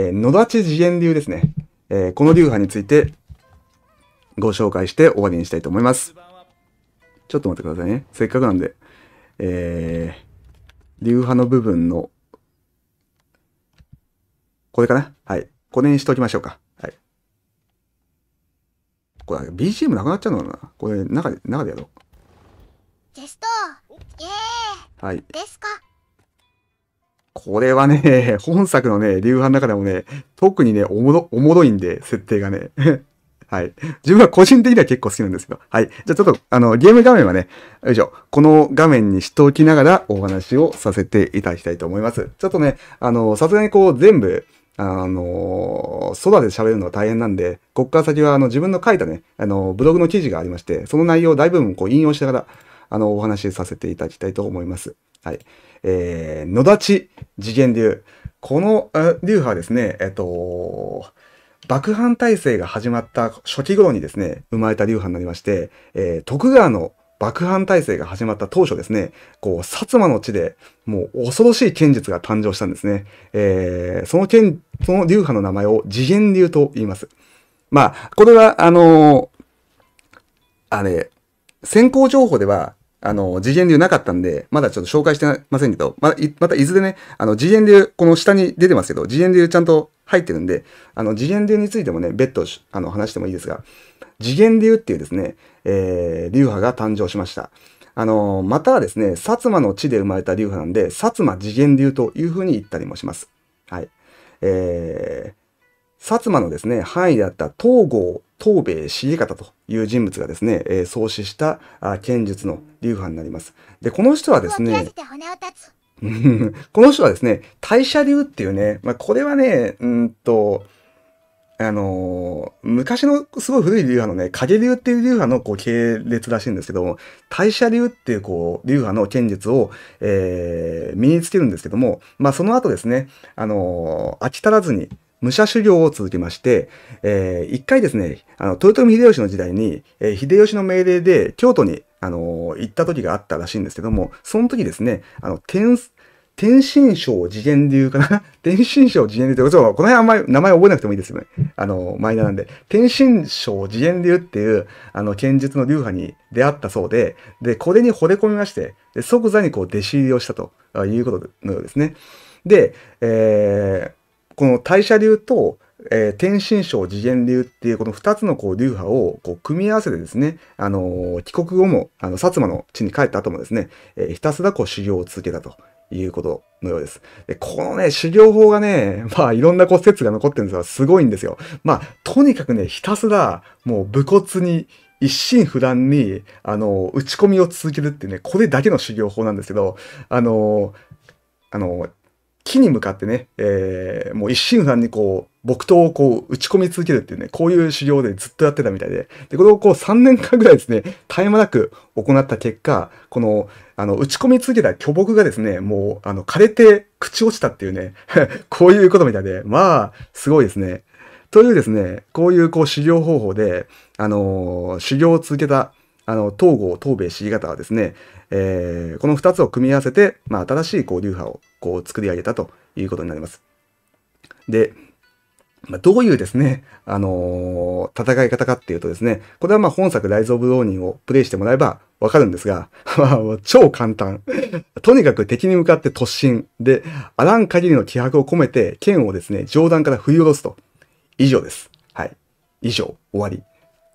えー、野立自演流ですね、えー、この流派についてご紹介して終わりにしたいと思います。ちょっと待ってくださいね。せっかくなんで、えー、流派の部分の、これかなはい。これにしておきましょうか。はい。これ、BGM なくなっちゃうのかなこれ、中で、中でやろう。ェストイエーイはい。ですかこれはね、本作のね、流派の中でもね、特にね、おもろ、おもろいんで、設定がね。はい。自分は個人的には結構好きなんですけど。はい。じゃあちょっと、あの、ゲーム画面はね、よいしょ。この画面にしておきながらお話をさせていただきたいと思います。ちょっとね、あの、さすがにこう、全部、あの空で喋るのは大変なんで、こっから先はあの自分の書いたね、あのブログの記事がありまして、その内容を大部分こう引用しながら、あの、お話しさせていただきたいと思います。はい。えー、野立次元流。この流派はですね、えっと、爆藩体制が始まった初期頃にですね、生まれた流派になりまして、えー、徳川の爆藩体制が始まった当初ですね、こう、薩摩の地でもう恐ろしい剣術が誕生したんですね。えー、その剣、その流派の名前を次元流と言います。まあ、これは、あのー、あれ、先行情報では、あの、次元流なかったんで、まだちょっと紹介してませんけど、ままたいずれね、あの、次元流、この下に出てますけど、次元流ちゃんと入ってるんで、あの、次元流についてもね、別途、あの、話してもいいですが、次元流っていうですね、えー、流派が誕生しました。あの、またはですね、薩摩の地で生まれた流派なんで、薩摩次元流というふうに言ったりもします。はい。えー、薩摩のですね、範囲であった東郷、東米重方という人物がですね、えー、創始した剣術の流派になります。で、この人はですね、この人はですね、大社流っていうね、まあ、これはね、うんと、あのー、昔のすごい古い流派のね、影流っていう流派のこう系列らしいんですけども、大社流っていうこう流派の剣術を、えー、身につけるんですけども、まあその後ですね、あのー、飽き足らずに、武者修行を続けまして、えー、一回ですね、あの、豊臣秀吉の時代に、えー、秀吉の命令で京都に、あのー、行った時があったらしいんですけども、その時ですね、あの、天、天心省次元で言うかな 天心省次元で言うと、この辺あんまり名前覚えなくてもいいですよね。あの、マイナーなんで。天心省次元で言うっていう、あの、剣術の流派に出会ったそうで、で、これに惚れ込みまして、で即座にこう、弟子入りをしたということのようですね。で、えー、この代謝流と、えー、天津省次元流っていうこの2つのこう流派をこう組み合わせてですね、あのー、帰国後もあの薩摩の地に帰った後もですね、えー、ひたすらこう修行を続けたということのようです。で、このね、修行法がね、まあいろんなこう説が残ってるんですが、すごいんですよ。まあ、とにかくね、ひたすらもう武骨に一心不乱に、あの、打ち込みを続けるっていうね、これだけの修行法なんですけど、あの、あの、木に向かってね、えー、もう一心不乱にこう、木刀をこう打ち込み続けるっていうね、こういう修行でずっとやってたみたいで、で、これをこう3年間ぐらいですね、絶え間なく行った結果、この、あの、打ち込み続けた巨木がですね、もう、あの、枯れて朽ち落ちたっていうね、こういうことみたいで、まあ、すごいですね。というですね、こういうこう修行方法で、あのー、修行を続けた、あの、東郷、東米、C 方はですね、えー、この2つを組み合わせて、まあ、新しいこう流派をこう作り上げたということになります。で、まあ、どういうですね、あのー、戦い方かっていうとですね、これはまあ本作ライズ・オブ・ローニンをプレイしてもらえばわかるんですが、超簡単。とにかく敵に向かって突進。で、あらん限りの気迫を込めて剣をですね、上段から振り下ろすと。以上です。はい。以上、終わり。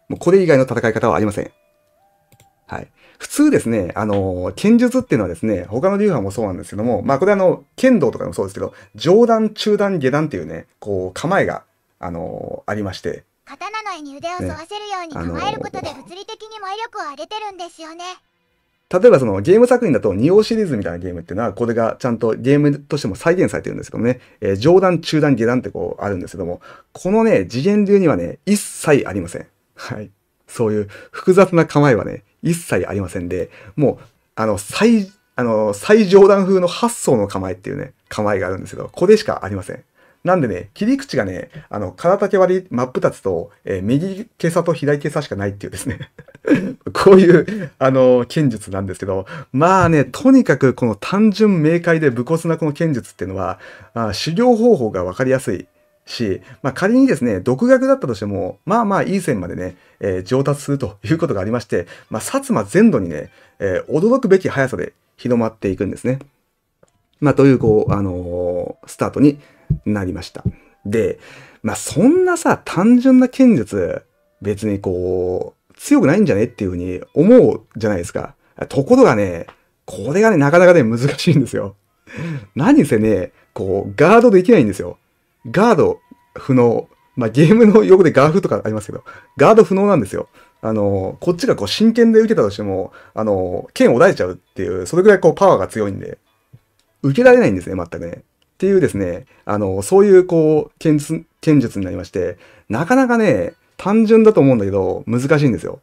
もうこれ以外の戦い方はありません。はい。普通ですね、あの、剣術っていうのはですね、他の流派もそうなんですけども、まあこれあの、剣道とかでもそうですけど、上段、中段、下段っていうね、こう構えが、あの、ありまして、刀の絵に腕を沿わせるように構えることで物理的に魔力を上げてるんですよね。例えばそのゲーム作品だと仁王シリーズみたいなゲームっていうのはこれがちゃんとゲームとしても再現されてるんですけどね、えー、上段中段下段ってこうあるんですけどもこのね次元流にはね一切ありませんはいそういう複雑な構えはね一切ありませんで、もう、あの、最、あの、最上段風の8層の構えっていうね、構えがあるんですけど、これしかありません。なんでね、切り口がね、あの、空竹割り真っ二つと、えー、右毛差と左毛差しかないっていうですね こういう、あの、剣術なんですけど、まあね、とにかくこの単純明快で武骨なこの剣術っていうのは、あ修行方法がわかりやすい。し、まあ、仮にですね、独学だったとしても、まあまあいい線までね、えー、上達するということがありまして、まあ、薩摩全土にね、えー、驚くべき速さで広まっていくんですね。まあ、という、こう、あのー、スタートになりました。で、まあ、そんなさ、単純な剣術、別にこう、強くないんじゃねっていうふうに思うじゃないですか。ところがね、これがね、なかなかね、難しいんですよ。何せね、こう、ガードできないんですよ。ガード不能。まあ、ゲームの横でガーフとかありますけど、ガード不能なんですよ。あの、こっちがこう真剣で受けたとしても、あの、剣を出しちゃうっていう、それぐらいこうパワーが強いんで、受けられないんですね、全くね。っていうですね、あの、そういうこう、剣術、剣術になりまして、なかなかね、単純だと思うんだけど、難しいんですよ。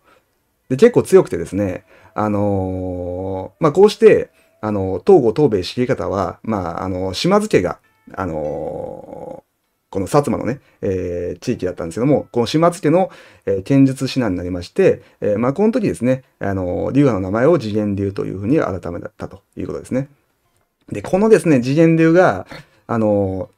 で、結構強くてですね、あのー、まあ、こうして、あの、東郷東米り方は、まあ、あの、島津家が、あのーこの薩摩のね、えー、地域だったんですけども、この島津家の、えー、剣術指南になりまして、えー、まあ、この時ですね、あの、竜派の名前を次元流というふうに改めたということですね。で、このですね、次元流が、あの、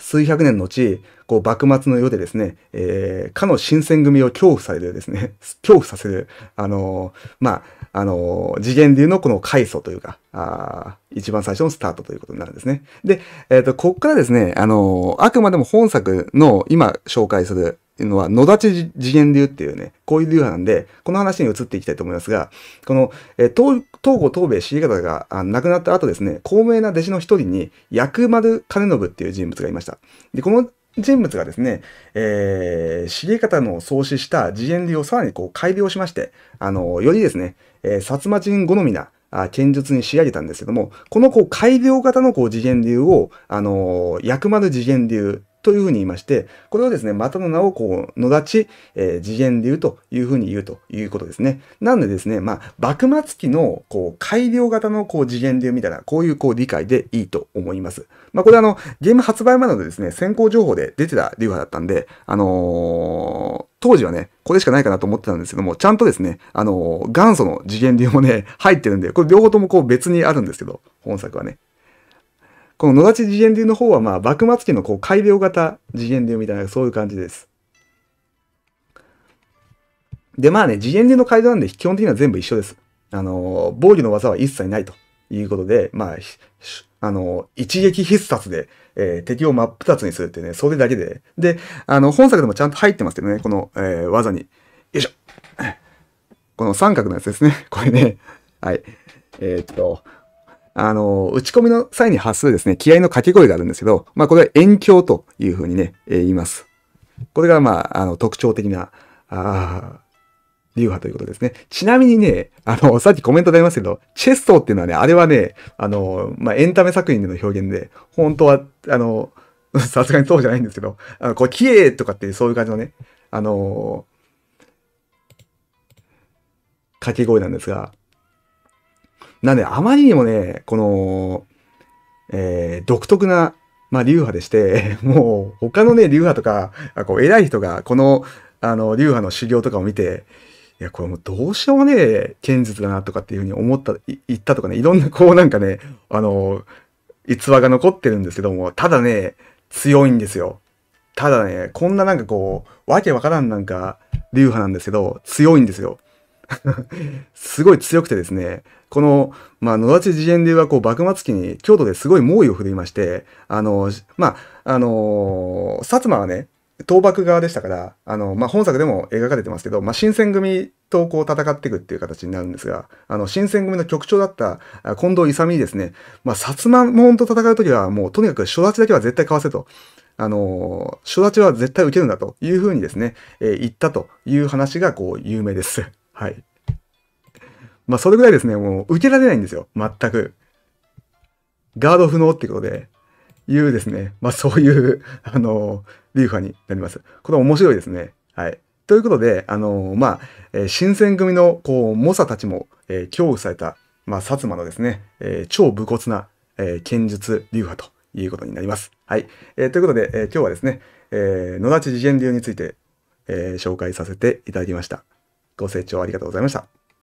数百年のうち、こう、幕末の世でですね、えー、かの新選組を恐怖されるですね、恐怖させる、あの、まあ、あの、次元流のこの階層というか、あ一番最初のスタートということになるんですね。で、えっ、ー、と、こっからですね、あの、あくまでも本作の今紹介するのは野立次元流っていうね、こういう流派なんで、この話に移っていきたいと思いますが、この、えー、東東郷東米重方が亡くなった後ですね、高名な弟子の一人に薬丸兼信っていう人物がいました。で、この人物がですね、えー、重方の創始した自演流をさらにこう改良しまして、あの、よりですね、えー、薩摩人好みな剣術に仕上げたんですけども、このこう改良型のこう次元流を、あのー、薬丸次元流というふうに言いまして、これをですね、またの名をこう、野立ち、えー、次元で言うというふうに言うということですね。なのでですね、まあ、幕末期の、こう、改良型のこう、次元で言うみたいな、こういうこう、理解でいいと思います。まあ、これあの、ゲーム発売でのですね、先行情報で出てた流派だったんで、あのー当時はね、これしかないかなと思ってたんですけども、ちゃんとですね、あのー、元祖の次元流もね、入ってるんで、これ両方ともこう別にあるんですけど、本作はね。この野立次元流の方は、まあ、幕末期のこう改良型次元流みたいな、そういう感じです。で、まあね、次元流の改良なんで、基本的には全部一緒です。あの、防御の技は一切ないということで、まあ、あの、一撃必殺で、えー、敵を真っ二つにするってね、それだけで。で、あの、本作でもちゃんと入ってますけどね、この、えー、技に。よいしょ。この三角のやつですね。これね。はい。えー、っと、あの、打ち込みの際に発するですね、気合の掛け声があるんですけど、まあこれは遠鏡というふうにね、えー、言います。これがまあ、あの、特徴的な、ああ、流派ということですね。ちなみにね、あの、さっきコメントでありますけど、チェストっていうのはね、あれはね、あの、まあ、エンタメ作品での表現で、本当は、あの、さすがにそうじゃないんですけど、あの、こう、キエーとかっていうそういう感じのね、あの掛け声なんですが、なんで、あまりにもね、この、えー、独特な、まあ、流派でして、もう、他のね、流派とか、こう、偉い人が、この、あの、流派の修行とかを見て、いや、これもうどうしようもね剣術だなとかっていうふうに思った、言ったとかね、いろんな、こうなんかね、あの、逸話が残ってるんですけども、ただね、強いんですよ。ただね、こんななんかこう、わけわからんなんか、流派なんですけど、強いんですよ。すごい強くてですね、この、まあ、野立次元では、こう、幕末期に京都ですごい猛威を振るいまして、あの、まあ、あのー、薩摩はね、倒幕側でしたから、あの、まあ、本作でも描かれてますけど、まあ、新選組とこう戦っていくっていう形になるんですが、あの、新選組の局長だった近藤勇にですね、まあ、薩摩門と戦うときは、もうとにかく初立だけは絶対買わせと。あの、初立は絶対受けるんだというふうにですね、えー、言ったという話が、こう、有名です。はい。まあ、それぐらいですね、もう受けられないんですよ。全く。ガード不能ってことで、いうですね、まあ、そういう、あの、流派になります。これ面白いですね。はい。ということで、あのまあ、え新選組の、こう、猛者たちも、えー、恐怖された、まあ、薩摩のですね、えー、超武骨な、えー、剣術流派ということになります。はい。えー、ということで、えー、今日はですね、えー、野立次元流について、えー、紹介させていただきました。ご清聴ありがとうございました。